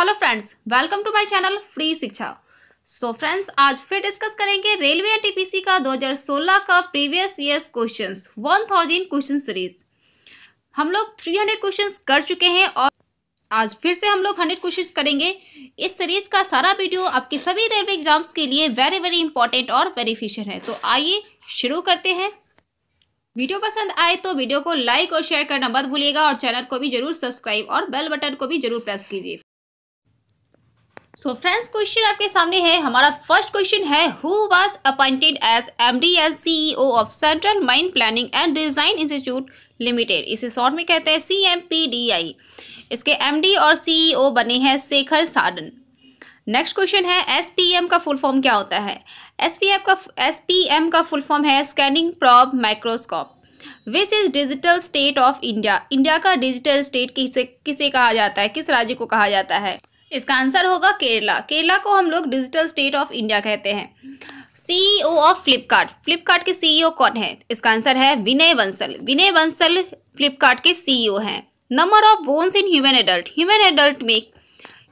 hello friends welcome to my channel free Shiksha so friends आज फिर discuss करेंगे railway and TPC का 2016 का previous years questions 1000 question series हम लोग 300 क्वेश्चंस कर चुके हैं और आज फिर से हम लोग 100 क्वेश्चंस करेंगे इस सीरीज का सारा वीडियो आपके सभी रेलवे एग्जाम्स के लिए वेरी वेरी इंपॉर्टेंट और बेनिफिशियल है तो आइए शुरू करते हैं वीडियो पसंद आए तो वीडियो को लाइक और शेयर करना मत भूलिएगा और चैनल को भी जरूर सब्सक्राइब और बेल बटन को भी जरूर प्रेस कीजिए सो फ्रेंड्स क्वेश्चन आपके सामने है हमारा फर्स्ट क्वेश्चन है who was appointed as M D as CEO of central mine planning and design institute limited इसे शॉर्ट में कहते हैं C M P D I इसके एम डी और सी ई ओ बने हैं शेखर साडन नेक्स्ट क्वेश्चन है एस पी एम का फुल फॉर्म क्या होता है एस पी एम का एस पी एम का फुल फॉर्म है स्कैनिंग प्रॉब माइक्रोस्कोप विस is digital state of India India का डिजिटल स्टेट किसे किसे कहा जाता है किस राज्य को कहा जाता है इसका आंसर होगा केरला केरला को हम लोग डिजिटल स्टेट ऑफ इंडिया कहते हैं सीईओ ऑफ फ्लिपकार्ट फ्लिपकार्ट के सीईओ e कौन है इसका आंसर है विनय बंसल विनय बंसल फ्लिपकार्ट के सीईओ e हैं number of bones in human adult human adult में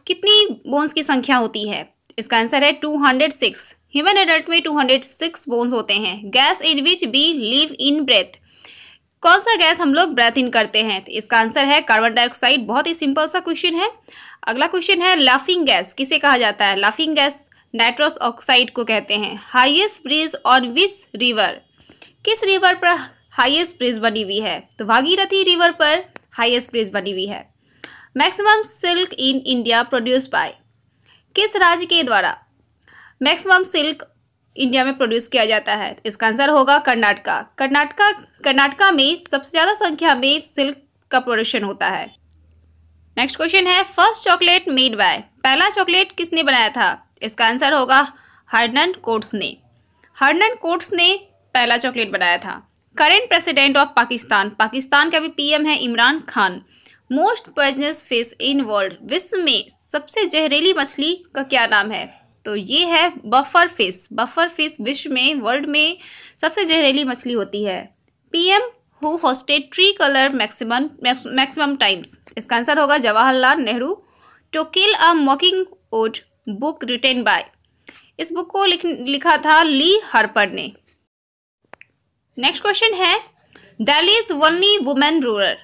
कितनी बोन्स की संख्या होती है इसका आंसर है सिक्स ह्यूमन एडल्ट में सिक्स बोन्स होते हैं gas in which we live in breath कौन सा गैस हम लोग ब्रेथ इन करते हैं तो इसका आंसर है कार्बन डाइऑक्साइड बहुत ही सिंपल सा क्वेश्चन है अगला क्वेश्चन है लाफिंग गैस किसे कहा जाता है लाफिंग गैस नाइट्रोस ऑक्साइड को कहते हैं highest bridge on which river किस रिवर पर हाईएस्ट ब्रिज बनी हुई है तो भागीरथी रिवर पर हाईएस्ट ब्रिज बनी हुई है maximum silk in India produce by किस राज्य के द्वारा मैक्सिमम सिल्क इंडिया में प्रोड्यूस किया जाता है इसका आंसर होगा कर्नाटका कर्नाटका कर्नाटका में सबसे ज़्यादा संख्या में सिल्क का प्रोडक्शन होता है नेक्स्ट क्वेश्चन है फर्स्ट चॉकलेट मेड बाय पहला चॉकलेट किसने बनाया था इसका आंसर होगा हर्नन कोट्स ने हर्नन कोट्स ने पहला चॉकलेट बनाया था current president of Pakistan Pakistan का भी पीएम है Imran Khan most poisonous fish in world विश्व में सबसे जहरीली मछली का क्या नाम है तो ये है बफर फिश बफर फिश विश्व में वर्ल्ड में सबसे जहरीली मछली होती है PM who hoisted tricolour maximum maximum times इसका आंसर होगा Jawaharlal Nehru to kill a mockingbird book written by इस बुक को लिख, लिखा था ली हार्पर ने नेक्स्ट क्वेश्चन है Delhi is only women ruler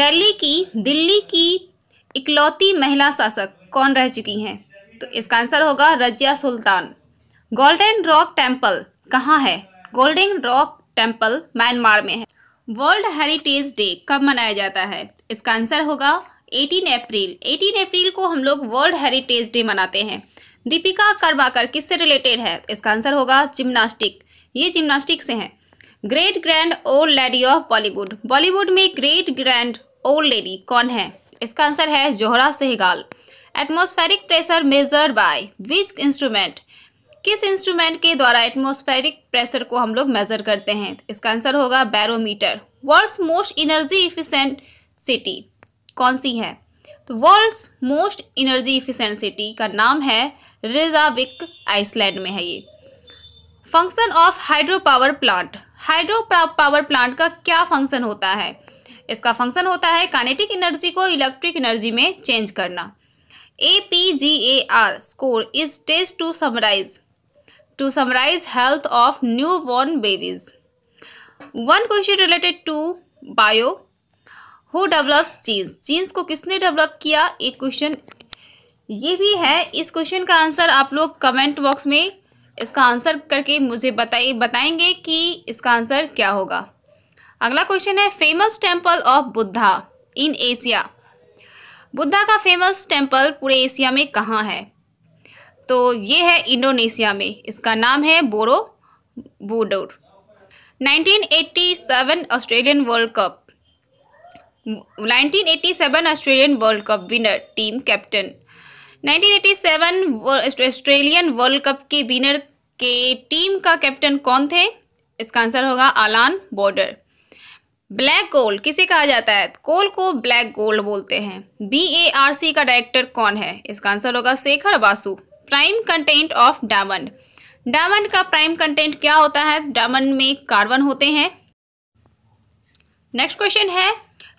Delhi की दिल्ली की इकलौती महिला शासक कौन रह चुकी हैं तो इसका आंसर होगा Razia Sultan golden rock temple कहाँ है गोल्डन रॉक टेम्पल म्यांमार में है वर्ल्ड हेरिटेज डे कब मनाया जाता है इसका आंसर होगा 18 अप्रैल 18 अप्रैल को हम लोग वर्ल्ड हेरिटेज डे मनाते हैं दीपिका करवाकर किससे रिलेटेड है इसका आंसर होगा जिम्नास्टिक ये जिम्नास्टिक से हैं great grand old lady of Bollywood Bollywood में ग्रेट ग्रैंड ओल्ड लेडी कौन है इसका आंसर है Zohra Sehgal atmospheric pressure measure by which instrument किस इंस्ट्रूमेंट के द्वारा एटमोस्फेरिक प्रेशर को हम लोग मेजर करते हैं इसका आंसर होगा barometer world's most energy efficient city कौन सी है तो world's most energy efficient city का नाम है रिजाविक आइसलैंड में है ये function of hydro power plant hydro power plant का क्या फंक्शन होता है इसका फंक्शन होता है कानेटिक एनर्जी को इलेक्ट्रिक एनर्जी में चेंज करना A P G A R score is test to summarise to summarise health of newborn babies one question related to bio who develop genes genes को किसने develop किया एक question ये भी है इस क्वेश्चन का आंसर आप लोग कमेंट बॉक्स में इसका आंसर करके मुझे बताइए बताएंगे कि इसका आंसर क्या होगा अगला क्वेश्चन है famous temple of Buddha in Asia Buddha का फेमस टेम्पल पूरे एशिया में कहाँ है तो ये है इंडोनेशिया में इसका नाम है Borobudur 1987 Australian world cup 1987 Australian world cup winner team captain 1987 Australian world cup के विनर के टीम का कैप्टन कौन थे इसका आंसर होगा आलान बॉर्डर ब्लैक गोल्ड किसे कहा जाता है कोल को ब्लैक गोल्ड बोलते हैं बी ए आर सी का डायरेक्टर कौन है इसका आंसर होगा Shekhar Basu prime content of diamond diamond का प्राइम कंटेंट क्या होता है डायमंड में कार्बन होते हैं नेक्स्ट क्वेश्चन है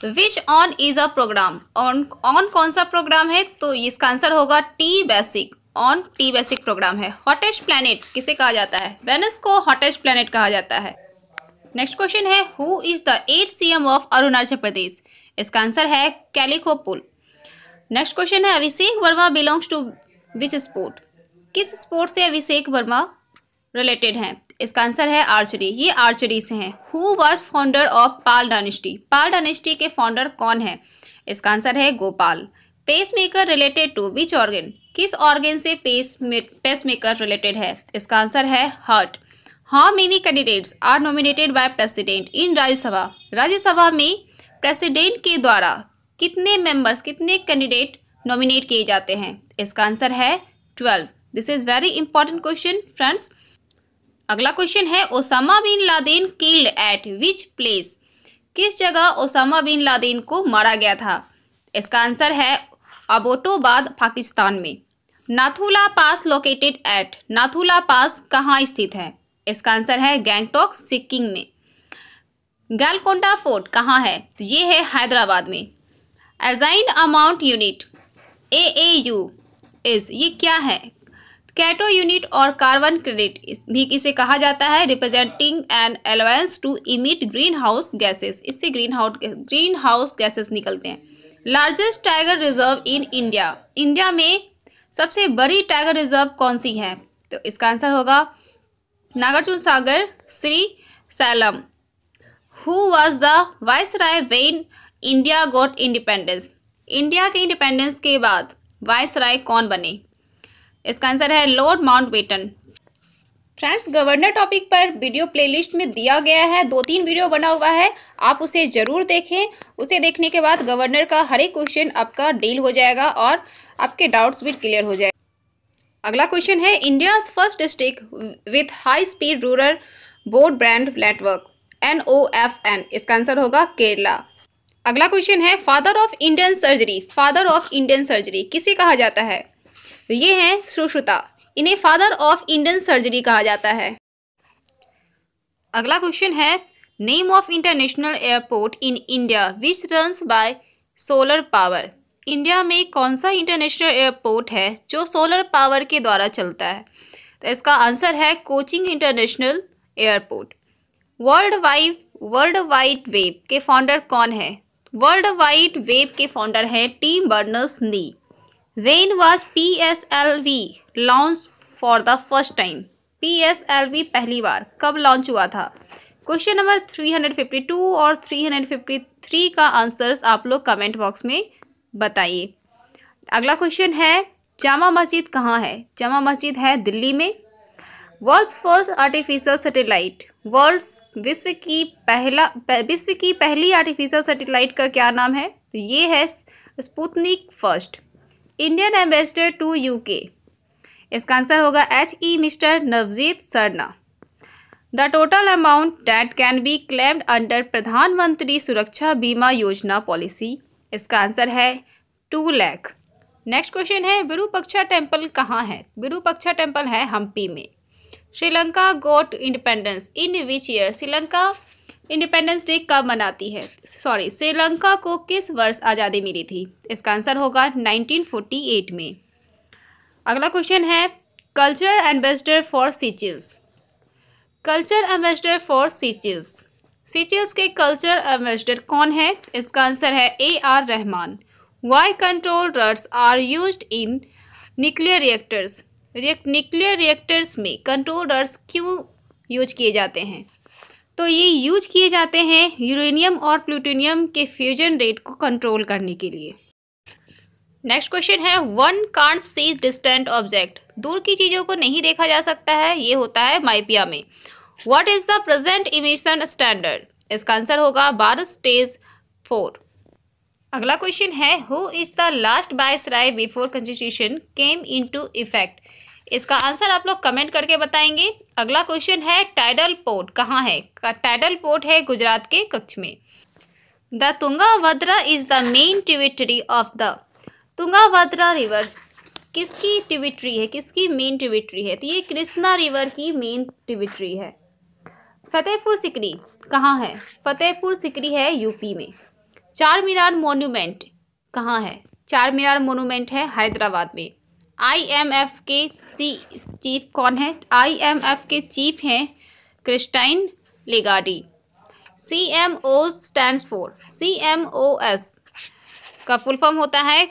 which on is a program on on कौन सा प्रोग्राम है तो इसका आंसर होगा T basic on T basic program है हॉटेस्ट प्लैनेट किसे कहा जाता है वेनस को हॉटेस्ट प्लैनेट कहा जाता है नेक्स्ट क्वेश्चन है who is the eight CM of Arunachal Pradesh इसका आंसर है कैलिको पुल नेक्स्ट क्वेश्चन है Abhishek Verma belongs to which sport किस स्पोर्ट से अभिषेक वर्मा रिलेटेड हैं इसका आंसर है आर्चरी ये आर्चरी से हैं who was founder of Pala dynasty Pala dynasty के फाउंडर कौन है इसका आंसर है Gopal pacemaker related to which organ किस ऑर्गेन से पेस पेस मेकर रिलेटेड है इसका आंसर है heart how many candidates are nominated by president in Rajya Sabha Rajya Sabha में प्रेसिडेंट के द्वारा कितने मेंबर्स कितने कैंडिडेट नॉमिनेट किए जाते हैं इसका आंसर है twelve this is very important question friends अगला क्वेश्चन है Osama bin Laden killed at which place किस जगह ओसामा बिन लादेन को मारा गया था इसका आंसर है अबोटोबाद पाकिस्तान में Nathu La pass located at Nathu La pass कहाँ स्थित है इसका आंसर है गैंगटोक सिक्किम में गैलकोंडा फोर्ट कहाँ है तो ये है हैदराबाद में assigned amount unit A A U is ये क्या है कैटो यूनिट और कार्बन क्रेडिट इस भी इसे कहा जाता है representing an allowance to emit greenhouse gases इससे greenhouse greenhouse gases निकलते हैं largest tiger reserve in India India में सबसे बड़ी टाइगर रिजर्व कौन सी है तो इसका आंसर होगा Nagarjuna Sagar Srisailam who was the viceroy when India got independence India के इंडिपेंडेंस के बाद वाइस राय कौन बने इसका आंसर है lord Mountbatten friends governor topic पर वीडियो प्लेलिस्ट में दिया गया है दो तीन वीडियो बना हुआ है आप उसे ज़रूर देखें उसे देखने के बाद गवर्नर का हर एक क्वेश्चन आपका डील हो जाएगा और आपके डाउट्स भी क्लियर हो जाएगा अगला क्वेश्चन है India first district with high speed rural broadband network N O F N इसका आंसर होगा केरला अगला क्वेश्चन है father of Indian surgery father of Indian surgery किसे कहा जाता है तो ये हैं सुश्रुता इन्हें फादर ऑफ इंडियन सर्जरी कहा जाता है अगला क्वेश्चन है name of international airport in India which run by solar power India में कौन सा इंटरनेशनल एयरपोर्ट है जो सोलर पावर के द्वारा चलता है तो इसका आंसर है Cochin international airport world wide world wide web के फाउंडर कौन है वर्ल्ड वाइड वेब के फाउंडर हैं Tim Berners Lee when was P S L V launch for the first time P S L V पहली बार कब launch हुआ था question number three hundred fifty two और थ्री हंड्रेड फिफ्टी थ्री का answers आप लोग कमेंट बॉक्स में बताइए अगला क्वेश्चन है जामा मस्जिद कहाँ है जामा मस्जिद है दिल्ली में world first artificial satellite world विश्व की पहला विश्व की पहली आर्टिफिशियल सैटेलाइट का क्या नाम है तो ये है Sputnik first Indian ambassador to UK इसका आंसर होगा H E e mister Navjeet Sarna the total amount that can be claimed under Pradhan Mantri Suraksha बीमा योजना पॉलिसी इसका आंसर है टू लैख नेक्स्ट क्वेश्चन है विरूपक्षा टेम्पल कहाँ है विरूपक्षा टेम्पल है हम्पी में Sri Lanka got independence in which year Sri Lanka independence day कब मनाती है सॉरी श्रीलंका को किस वर्ष आज़ादी मिली थी इसका आंसर होगा 1948 में अगला क्वेश्चन है culture ambassador for Seychelles culture ambassador for Seychelles Seychelles के कल्चर एम्बेसडर कौन है इसका आंसर है A R Rahman why control rods are use in nuclear reactors nuclear reactors में कंट्रोल रड्स क्यों यूज किए जाते हैं तो ये यूज किए जाते हैं यूरेनियम और प्लूटोनियम के फ्यूजन रेट को कंट्रोल करने के लिए नेक्स्ट क्वेश्चन है one can't see distant object दूर की चीज़ों को नहीं देखा जा सकता है ये होता है माइपिया में what is the present emission standard इसका आंसर होगा बारह स्टेज फोर अगला क्वेश्चन है who is the last viceroy before constitution came into effect इसका आंसर आप लोग कमेंट करके बताएंगे अगला क्वेश्चन है टाइडल पोर्ट कहाँ है टाइडल पोर्ट है गुजरात के कच्छ में the Tungabhadra is the main tributary of the Tungabhadra river किसकी टिविटरी है किसकी मेन ट्रिविटरी है तो ये कृष्णा रिवर की मेन ट्रिविटरी है फतेहपुर सिकरी कहाँ है फतेहपुर सिकरी है यूपी में चार मीनार मोन्यूमेंट कहाँ है चार मीनार मोन्यूमेंट है हैदराबाद में आईएमएफ के सी चीफ कौन है आईएमएफ के चीफ हैं Christine लेगाडी C M O stand for C M O S का फुल फॉर्म होता है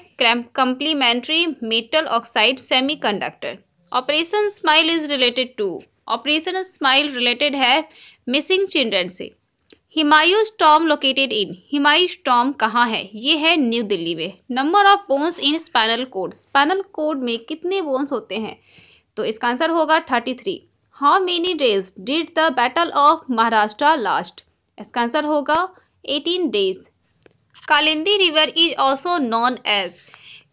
complementary metal oxide semiconductor operation smile is related to operation smile related है मिसिंग चिल्ड्रन से हिमायू स्टॉम लोकेटेड इन हिमायू स्टॉम कहाँ है ये है न्यू दिल्ली में number of bones in spinal cord spinal cord में कितने बोन्स होते हैं तो इसका आंसर होगा thirty three how many days did the battle of Maharashtra last इसका आंसर होगा eighteen days Kalindi river is also known as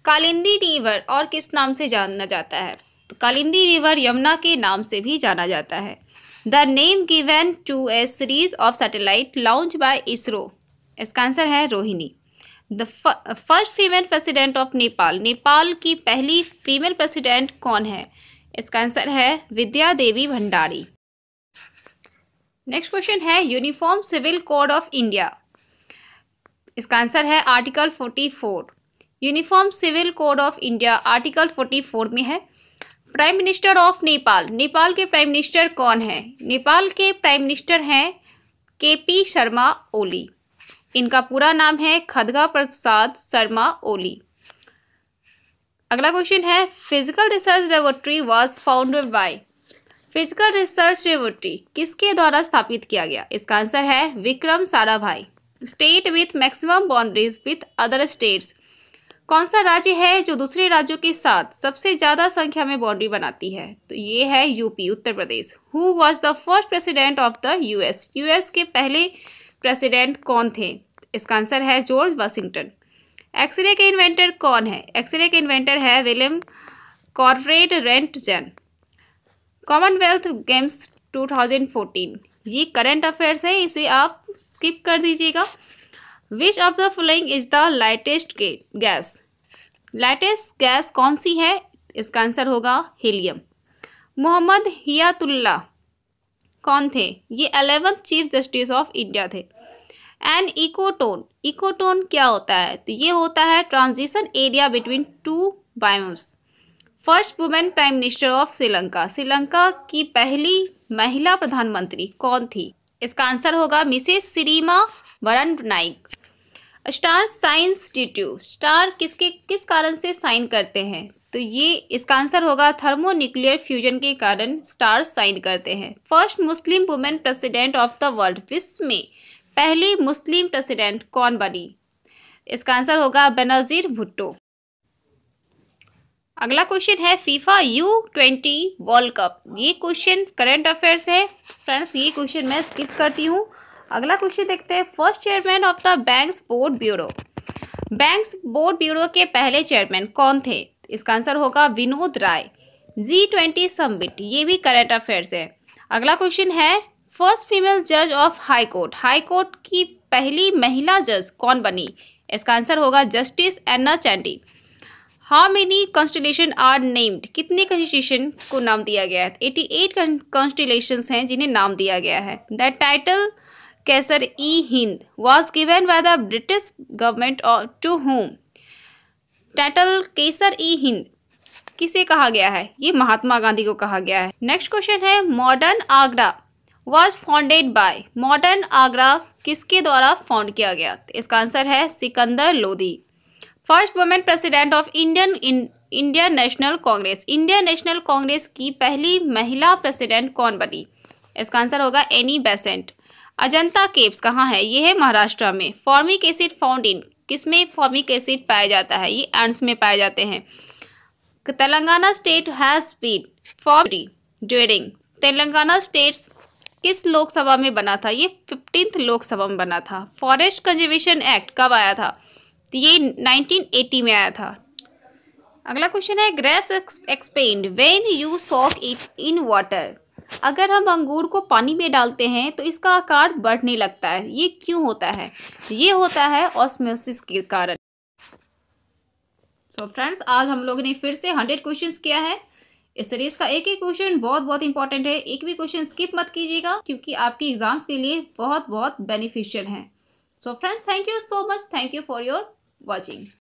Kalindi river और किस नाम से जाना जाता है कालिंदी रिवर यमुना के नाम से भी जाना जाता है the name given to a series of satellite launch by ISRO इसका आंसर है Rohini the first female president of Nepal Nepal की पहली फीमेल प्रेसिडेंट कौन है इसका आंसर है विद्या देवी भंडारी नेक्स्ट क्वेश्चन है uniform civil code of India इसका आंसर है article 44 uniform civil code of India article 44 में है prime minister of Nepal Nepal के प्राइम मिनिस्टर कौन है नेपाल के प्राइम मिनिस्टर हैं के पी शर्मा ओली इनका पूरा नाम है खदगा प्रसाद शर्मा ओली अगला क्वेश्चन है physical research laboratory was founded by physical research laboratory किसके द्वारा स्थापित किया गया इसका आंसर है Vikram Sarabhai state with maximum boundaries with other states कौन सा राज्य है जो दूसरे राज्यों के साथ सबसे ज़्यादा संख्या में बाउंड्री बनाती है तो ये है UP Uttar Pradesh who was the first president of the US US के पहले प्रेसिडेंट कौन थे इसका आंसर है जॉर्ज वाशिंगटन एक्सरे के इन्वेंटर कौन है एक्सरे के इन्वेंटर है William Conrad Roentgen Commonwealth Games 2014 ये करंट अफेयर्स है इसे आप स्किप कर दीजिएगा which of the following is the lightest gas lightest gas कौन सी है इसका आंसर होगा हीलियम मोहम्मद हियातुल्ला कौन थे ये eleventh chief justice of India थे एंड इकोटोन इकोटोन क्या होता है तो ये होता है transition area between two biomes first women prime minister of Sri Lanka Sri Lanka की पहली महिला प्रधानमंत्री कौन थी इसका आंसर होगा Mrs Sirimavo Bandaranaike star shines due to star किसके किस कारण से साइन करते हैं तो ये इसका आंसर होगा थर्मोन्यूक्लियर फ्यूजन के कारण स्टार साइन करते हैं first Muslim women president of the world विश्व में पहली मुस्लिम प्रेसिडेंट कौन बनी इसका आंसर होगा बेनजीर भुट्टो अगला क्वेश्चन है FIFA U twenty World Cup ये क्वेश्चन करंट अफेयर्स है फ्रेंड्स ये क्वेश्चन मैं स्किप करती हूँ अगला क्वेश्चन देखते हैं first chairman of the banks board bureau banks board bureau के पहले चेयरमैन कौन थे इसका आंसर होगा विनोद राय जी ट्वेंटी सम्बिट ये भी करंट अफेयर्स है अगला क्वेश्चन है फर्स्ट फीमेल जज of high court high court की पहली महिला जज कौन बनी इसका आंसर होगा justice Anna Chandy how many constellation are named कितने कॉन्स्टिट्यूशन को नाम दिया गया है एटी एट कॉन्स्टिलेशन हैं जिन्हें नाम दिया गया है the title Kaiser i Hind was given by the British government to whom title Kaiser i Hind किसे कहा गया है ये महात्मा गांधी को कहा गया है नेक्स्ट क्वेश्चन है modern Agra was founded by modern Agra किसके द्वारा फाउंड किया गया इसका आंसर है Sikandar Lodi first women president of Indian Indian National Congress Indian National Congress की पहली महिला प्रेसिडेंट कौन बनी इसका आंसर होगा एनी बेसेंट अजंता केव्स कहाँ है ये है महाराष्ट्र में फॉर्मिक एसिड इन किस में फॉर्मिक एसिड पाया जाता है ये एंड्स में पाए जाते हैं Telangana state has been formed during Telangana states किस लोकसभा में बना था ये फिफ्टींथ लोकसभा में बना था फॉरेस्ट कंजर्वेशन एक्ट कब आया था तो ये 1980 में आया था अगला क्वेश्चन है grapes expand when you soak it in water अगर हम अंगूर को पानी में डालते हैं तो इसका आकार बढ़ने लगता है ये क्यों होता है ये होता है ऑस्मोसिस के कारण सो so फ्रेंड्स आज हम लोगों ने फिर से हंड्रेड क्वेश्चन किया है इस सीरीज का एक एक क्वेश्चन बहुत बहुत इंपॉर्टेंट है एक भी क्वेश्चन स्किप मत कीजिएगा क्योंकि आपकी एग्जाम्स के लिए बहुत बहुत बेनिफिशियल है so friends thank you so much thank you for your watching